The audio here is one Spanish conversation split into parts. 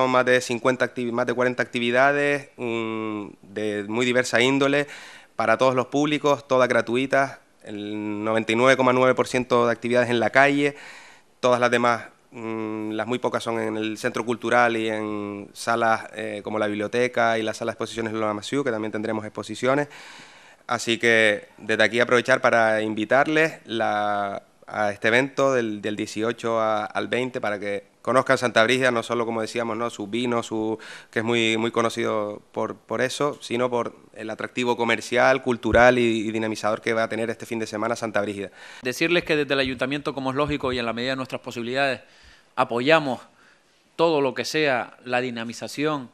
son más de, 50 más de 40 actividades mm, de muy diversa índole para todos los públicos, todas gratuitas, el 99,9% de actividades en la calle, todas las demás, mm, las muy pocas son en el centro cultural y en salas eh, como la biblioteca y la sala de exposiciones de masiú que también tendremos exposiciones. Así que desde aquí aprovechar para invitarles la a este evento del, 18 al 20 para que conozcan Santa Brígida, no solo como decíamos, ¿no? su vino, su, que es muy, muy conocido por, por eso, sino por el atractivo comercial, cultural y, y, dinamizador que va a tener este fin de semana Santa Brígida. Decirles que desde el ayuntamiento, como es lógico y en la medida de nuestras posibilidades, apoyamos todo lo que sea la dinamización,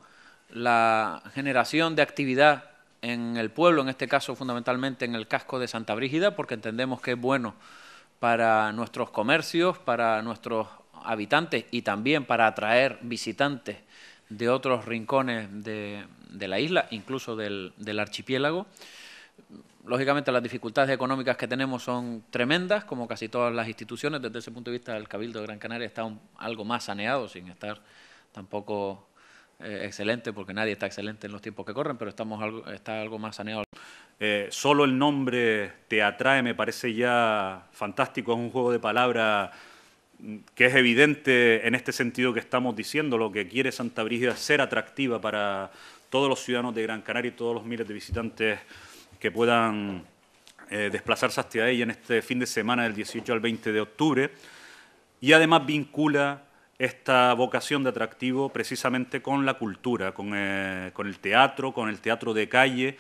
la generación de actividad en el pueblo, en este caso fundamentalmente en el casco de Santa Brígida, porque entendemos que es bueno para nuestros comercios, para nuestros habitantes y también para atraer visitantes de otros rincones de, la isla, incluso del, archipiélago. Lógicamente las dificultades económicas que tenemos son tremendas, como casi todas las instituciones. Desde ese punto de vista, el Cabildo de Gran Canaria está algo más saneado, sin estar tampoco eh, excelente, porque nadie está excelente en los tiempos que corren, pero estamos está algo más saneado. Eh, solo el nombre te atrae, me parece ya fantástico, es un juego de palabras mm, que es evidente en este sentido que estamos diciendo, lo que quiere Santa Brígida ser atractiva para todos los ciudadanos de Gran Canaria y todos los miles de visitantes que puedan eh, desplazarse hasta ella en este fin de semana del 18 al 20 de octubre. Y además vincula esta vocación de atractivo precisamente con la cultura, con, eh, con el teatro, con el teatro de calle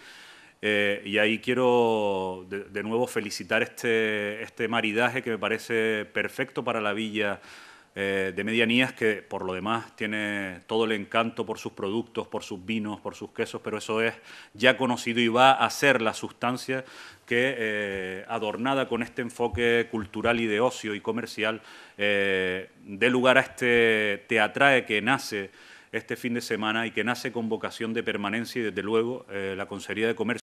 eh, y ahí quiero de, nuevo felicitar este, este maridaje que me parece perfecto para la villa eh, de Medianías, que por lo demás tiene todo el encanto por sus productos, por sus vinos, por sus quesos, pero eso es ya conocido y va a ser la sustancia que, eh, adornada con este enfoque cultural y de ocio y comercial, dé lugar a este teatrae que nace este fin de semana y que nace con vocación de permanencia y desde luego la Consejería de Comercio.